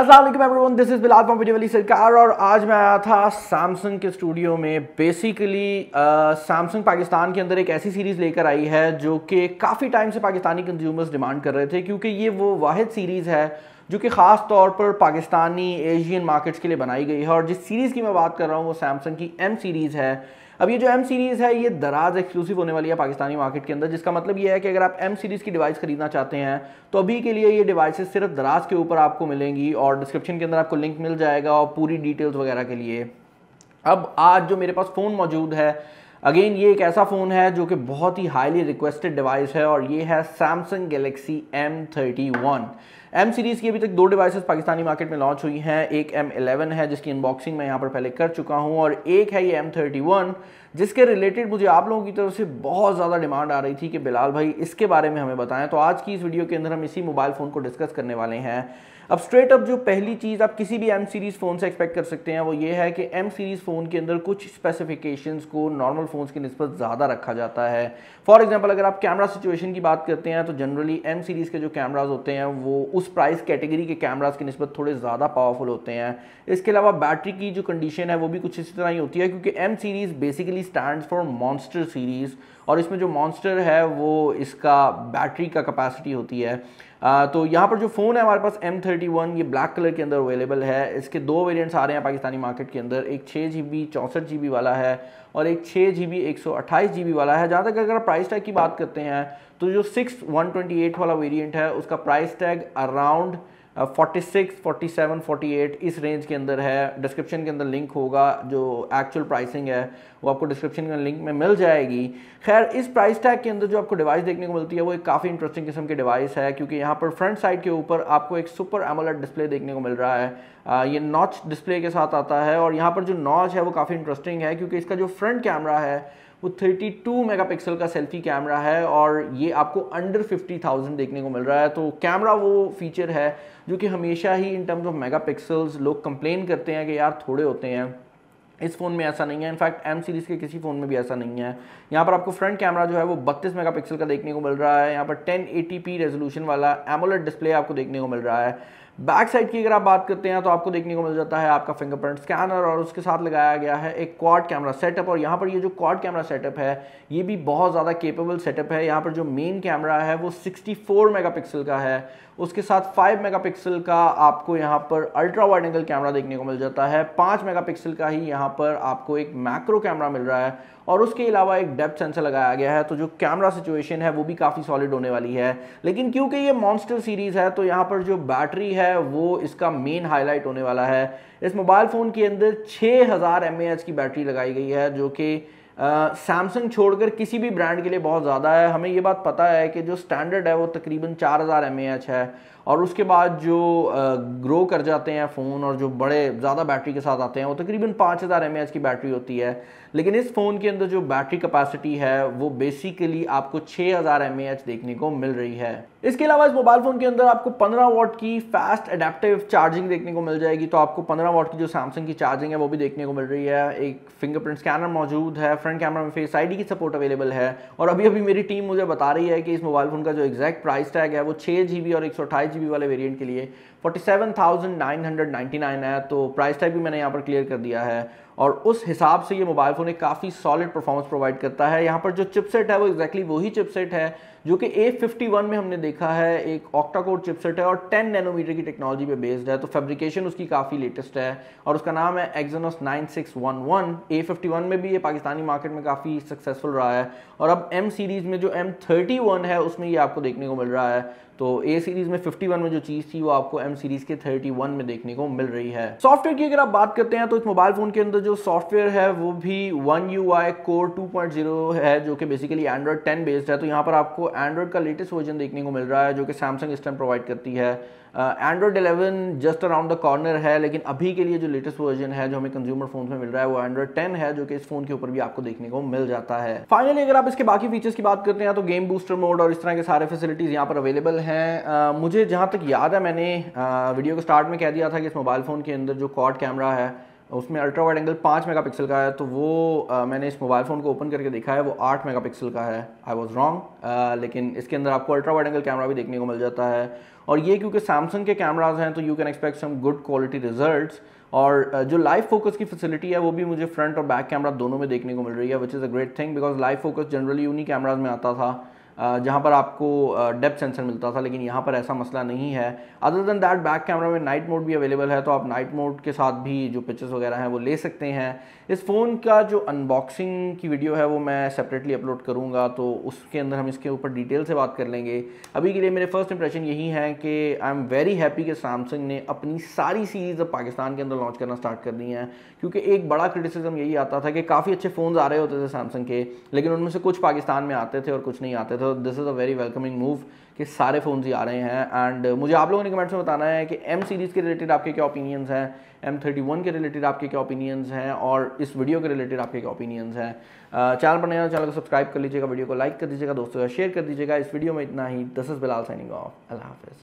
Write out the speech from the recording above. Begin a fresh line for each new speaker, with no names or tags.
Aslam everyone this is Bilal पम्पी वाली सरकार और आज मैं आया था सैमसंग के स्टूडियो में बेसिकली सैमसंग पाकिस्तान के अंदर एक ऐसी सीरीज़ लेकर आई है जो कि काफ़ी टाइम से पाकिस्तानी कंज्यूमर्स डिमांड कर रहे थे क्योंकि ये वो वाद सीरीज़ है जो कि ख़ास तौर पर पाकिस्तानी एशियन मार्केट्स के लिए बनाई गई है और जिस सीरीज़ की मैं बात कर रहा हूँ वो सैमसंग की एम सीरीज़ है अब ये जो एम सीरीज़ है ये दराज एक्सक्लूसिव होने वाली है पाकिस्तानी मार्केट के अंदर जिसका मतलब ये है कि अगर आप एम सीरीज़ की डिवाइस खरीदना चाहते हैं तो अभी के लिए ये डिवाइसेस सिर्फ दराज के ऊपर आपको मिलेंगी और डिस्क्रिप्शन के अंदर आपको लिंक मिल जाएगा और पूरी डिटेल्स वगैरह के लिए अब आज जो मेरे पास फ़ोन मौजूद है अगेन ये एक ऐसा फ़ोन है जो कि बहुत ही हाईली रिक्वेस्टेड डिवाइस है और ये है Samsung Galaxy M thirty one M series की अभी तक दो डिवाइसेस पाकिस्तानी मार्केट में लॉन्च हुई हैं एक एम एलेवन है जिसकी अनबॉक्सिंग मैं यहाँ पर पहले कर चुका हूँ और एक है ये एम थर्टी वन जिसके रिलेटेड मुझे आप लोगों की तरफ से बहुत ज़्यादा डिमांड आ रही थी कि बिलाल भाई इसके बारे में हमें बताएं तो आज की इस वीडियो के अंदर हम इसी मोबाइल फ़ोन को डिस्कस करने वाले हैं अब स्ट्रेट अप जो पहली चीज़ आप किसी भी एम सीरीज़ फ़ोन से एक्सपेक्ट कर सकते हैं वो ये है कि एम सीरीज़ फ़ोन के अंदर कुछ स्पेसिफिकेशन को नॉर्मल फ़ोन्स के नस्बत ज़्यादा रखा जाता है फॉर एग्जाम्पल अगर आप कैमरा सिचुएशन की बात करते हैं तो जनरली एम सीरीज़ के जो कैमराज होते हैं वो उस प्राइस कैटेगरी के कैमराज के नस्बत थोड़े ज़्यादा पावरफुल होते हैं इसके अलावा बैटरी की जो कंडीशन है वो भी कुछ इसी तरह ही होती है क्योंकि M series basically stand for monster series और इसमें जो मॉन्स्टर है वो इसका बैटरी का कैपेसिटी होती है आ, तो यहाँ पर जो फ़ोन है हमारे पास एम थर्टी वन ये ब्लैक कलर के अंदर अवेलेबल है इसके दो वेरिएंट्स आ रहे हैं पाकिस्तानी मार्केट के अंदर एक छः जी बी चौंसठ जी बी वाला है और एक छः जी बी एक सौ अट्ठाईस जी बी वाला है जहाँ तक अगर प्राइस टैग की बात करते हैं तो जो सिक्स वन ट्वेंटी एट वाला वेरियंट है उसका price tag around forty six forty seven forty eight इस रेंज के अंदर है डिस्क्रिप्शन के अंदर लिंक होगा जो एक्चुअल प्राइसिंग है वो आपको डिस्क्रिप्शन के लिंक में मिल जाएगी खैर इस प्राइस टैग के अंदर जो आपको डिवाइस देखने को मिलती है वो एक काफ़ी इंटरेस्टिंग किस्म की डिवाइस है क्योंकि यहाँ पर फ्रंट साइड के ऊपर आपको एक सुपर एमोलेट डिस्प्ले देखने को मिल रहा है आ, uh, ये नॉच डिस्प्ले के साथ आता है और यहाँ पर जो नॉच है वो काफ़ी इंटरेस्टिंग है क्योंकि इसका जो फ्रंट कैमरा है वो 32 मेगापिक्सल का सेल्फी कैमरा है और ये आपको अंडर 50,000 देखने को मिल रहा है तो कैमरा वो फीचर है जो कि हमेशा ही इन टर्म्स ऑफ मेगापिक्सल्स लोग कंप्लेन करते हैं कि यार थोड़े होते हैं इस फ़ोन में ऐसा नहीं है इनफैक्ट एम सीरीज़ के किसी फ़ोन में भी ऐसा नहीं है यहाँ पर आपको फ्रंट कैमरा जो है वो 32 मेगापिक्सल का देखने को मिल रहा है यहाँ पर 1080p रेजोल्यूशन वाला एमोलेट डिस्प्ले आपको देखने को मिल रहा है बैक साइड की अगर आप बात करते हैं तो आपको देखने को मिल जाता है आपका फिंगरप्रिंट स्कैनर और उसके साथ लगाया गया है एक क्वाड कैमरा सेटअप और यहाँ पर ये जो क्वाड कैमरा सेटअप है ये भी बहुत ज़्यादा केपेबल सेटअप है यहाँ पर जो मेन कैमरा है वो 64 मेगापिक्सल का है उसके साथ 5 मेगापिक्सल का आपको यहाँ पर अल्ट्रा वाइड एंगल कैमरा देखने को मिल जाता है पाँच मेगा का ही यहाँ पर आपको एक मैक्रो कैमरा मिल रहा है और उसके अलावा एक डेप्थ सेंसर लगाया गया है तो जो कैमरा सिचुएशन है वो भी काफ़ी सॉलिड होने वाली है लेकिन क्योंकि ये मॉन्स्टर सीरीज़ है तो यहाँ पर जो बैटरी है है वो इसका मेन हाईलाइट होने वाला है इस मोबाइल फ़ोन के अंदर 6000 हज़ार की बैटरी लगाई गई है जो कि सैमसंग छोड़कर किसी भी ब्रांड के लिए बहुत ज़्यादा है हमें ये बात पता है कि जो स्टैंडर्ड है वो तकरीबन 4000 हज़ार है और उसके बाद जो ग्रो कर जाते हैं फ़ोन और जो बड़े ज़्यादा बैटरी के साथ आते हैं वो तकरीबन 5000 हज़ार की बैटरी होती है लेकिन इस फ़ोन के अंदर जो बैटरी कैपेसिटी है वो बेसिकली आपको 6000 हज़ार देखने को मिल रही है इसके अलावा इस मोबाइल फ़ोन के अंदर आपको 15 वॉट की फास्ट अडेप्टिव चार्जिंग देखने को मिल जाएगी तो आपको 15 वॉट की जो सैमसंग की चार्जिंग है वो भी देखने को मिल रही है एक फिंगरप्रिंट स्कैनर मौजूद है फ्रंट कैमरा में फेस आईडी की सपोर्ट अवेलेबल है और अभी अभी मेरी टीम मुझे बता रही है कि इस मोबाइल फ़ोन का जो एग्जैक्ट प्राइस टैग है वो छः जी और एक वाले वेरियंट के लिए फोर्टी है तो प्राइस टैग भी मैंने यहाँ पर क्लियर कर दिया है और उस हिसाब से ये मोबाइल फ़ोन एक काफ़ी सॉलिड परफॉर्मेंस प्रोवाइड करता है यहाँ पर जो चिपसेट है वो एक्जैक्टली exactly वही चिपसेट है जो कि ए फिफ्टी वन में हमने देखा है एक ऑक्टाकोर चिपसेट है और टेन नैनोमीटर की टेक्नोलॉजी पे बेस्ड है तो फैब्रिकेशन उसकी काफ़ी लेटेस्ट है और उसका नाम है एक्जनोस फिफ्टी वन में भी ये पाकिस्तानी मार्केट में काफ़ी सक्सेसफुल रहा है और अब एम सीरीज़ में जो एम थर्टी वन है उसमें ये आपको देखने को मिल रहा है तो ए सीरीज में 51 में जो चीज थी वो आपको एम सीरीज के 31 में देखने को मिल रही है सॉफ्टवेयर की अगर आप बात करते हैं तो इस मोबाइल फोन के अंदर जो सॉफ्टवेयर है वो भी one U I core two है जो कि बेसिकली एंड्रॉयड टेन बेस्ड है तो यहाँ पर आपको एंड्रॉयड का लेटेस्ट वर्जन देखने को मिल रहा है जो कि सैमसंग इस टाइम प्रोवाइड करती है Android eleven just around the corner है लेकिन अभी के लिए जो लेटेस्ट वर्जन है जो हमें कंज्यूमर फोन में मिल रहा है वो एंड्रॉयड टेन है जो कि इस फोन के ऊपर भी आपको देखने को मिल जाता है फाइनली अगर आप इसके बाकी फीचर्स की बात करते हैं तो गेम बूस्टर मोड और इस तरह के सारे फैसिलिटीज यहाँ पर अवेलेबल हैं uh, मुझे जहां तक याद है मैंने वीडियो के स्टार्ट में कह दिया था कि इस मोबाइल फोन के अंदर जो कॉड कैमरा है उसमें अल्ट्रा वाइड एंगल पाँच पिक्सल का है तो वो आ, मैंने इस मोबाइल फ़ोन को ओपन करके देखा है वो आठ पिक्सल का है आई वॉज़ रॉन्ग लेकिन इसके अंदर आपको अल्ट्रा वाइड एंगल कैमरा भी देखने को मिल जाता है और ये क्योंकि सैमसंग के कैमराज हैं तो you can expect some good quality result और जो लाइव फोकस की फैसिलिटी है वो भी मुझे फ्रंट और बैक कैमरा दोनों में देखने को मिल रही है which is a great thing because live focus generally उन्हीं कैमराज में आता था जहाँ पर आपको डेप्थ सेंसर मिलता था लेकिन यहाँ पर ऐसा मसला नहीं है other than that back camera में नाइट मोड भी अवेलेबल है तो आप नाइट मोड के साथ भी जो पिक्चर्स वगैरह हैं वो ले सकते हैं इस फ़ोन का जो अनबॉक्सिंग की वीडियो है वो मैं सेपरेटली अपलोड करूँगा तो उसके अंदर हम इसके ऊपर डिटेल से बात कर लेंगे अभी के लिए मेरे फर्स्ट इंप्रेशन यही है कि आई एम वेरी हैप्पी कि सैमसंग ने अपनी सारी सीरीज़ अब पाकिस्तान के अंदर लॉन्च करना स्टार्ट कर दी हैं क्योंकि एक बड़ा क्रिटिसिज्म यही आता था कि काफ़ी अच्छे फ़ोन्स आ रहे होते थे सैमसंग के लेकिन उनमें से कुछ पाकिस्तान में आते थे और कुछ नहीं आते थे तो this is a very welcoming move कि सारे फ़ोन ही आ रहे हैं एंड मुझे आप लोगों ने कमेंट्स में बताना है कि एम सीरीज़ के रिलेटेड आपके क्या ओपिनियंस हैं एम थर्टी वन के रिलेटेड आपके क्या ओपिनियंस हैं और इस वीडियो के रिलेटेड आपके क्या ओपिनियंस हैं चैनल पर नया चैनल को सब्सक्राइब कर लीजिएगा वीडियो को लाइक कर दीजिएगा दोस्तों शेयर कर दीजिएगा इस वीडियो में इतना ही this is Bilal signing off Allah हाफिज़